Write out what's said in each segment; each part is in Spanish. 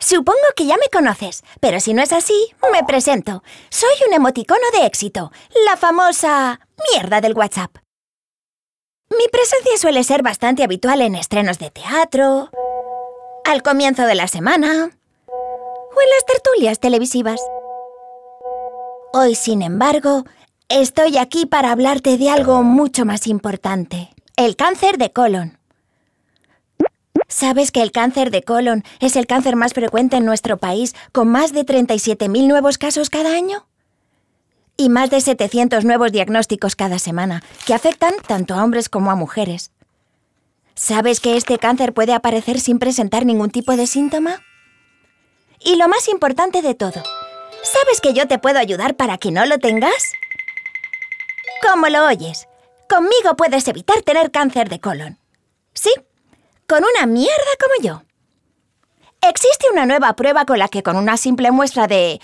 Supongo que ya me conoces, pero si no es así, me presento. Soy un emoticono de éxito, la famosa mierda del WhatsApp. Mi presencia suele ser bastante habitual en estrenos de teatro, al comienzo de la semana o en las tertulias televisivas. Hoy, sin embargo, estoy aquí para hablarte de algo mucho más importante, el cáncer de colon. ¿Sabes que el cáncer de colon es el cáncer más frecuente en nuestro país, con más de 37.000 nuevos casos cada año? Y más de 700 nuevos diagnósticos cada semana, que afectan tanto a hombres como a mujeres. ¿Sabes que este cáncer puede aparecer sin presentar ningún tipo de síntoma? Y lo más importante de todo, ¿sabes que yo te puedo ayudar para que no lo tengas? ¿Cómo lo oyes, conmigo puedes evitar tener cáncer de colon. ¿Sí? con una mierda como yo. Existe una nueva prueba con la que con una simple muestra de...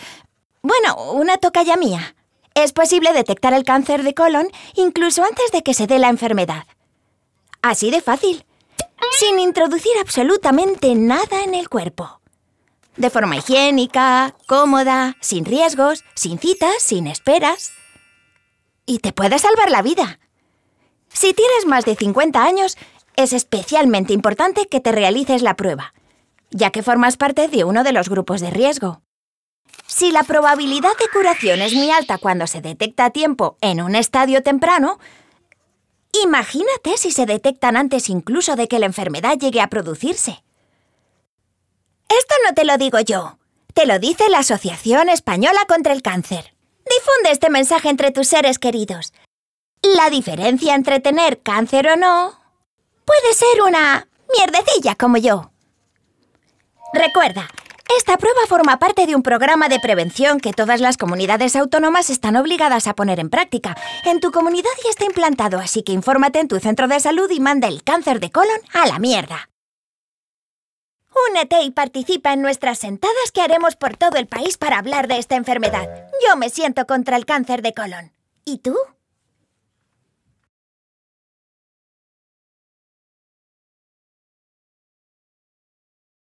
bueno, una tocaya mía, es posible detectar el cáncer de colon incluso antes de que se dé la enfermedad. Así de fácil, sin introducir absolutamente nada en el cuerpo. De forma higiénica, cómoda, sin riesgos, sin citas, sin esperas. Y te puede salvar la vida. Si tienes más de 50 años, es especialmente importante que te realices la prueba, ya que formas parte de uno de los grupos de riesgo. Si la probabilidad de curación es muy alta cuando se detecta a tiempo en un estadio temprano, imagínate si se detectan antes incluso de que la enfermedad llegue a producirse. Esto no te lo digo yo, te lo dice la Asociación Española contra el Cáncer. Difunde este mensaje entre tus seres queridos. La diferencia entre tener cáncer o no puede ser una mierdecilla como yo. Recuerda, esta prueba forma parte de un programa de prevención que todas las comunidades autónomas están obligadas a poner en práctica. En tu comunidad ya está implantado, así que infórmate en tu centro de salud y manda el cáncer de colon a la mierda. Únete y participa en nuestras sentadas que haremos por todo el país para hablar de esta enfermedad. Yo me siento contra el cáncer de colon. ¿Y tú?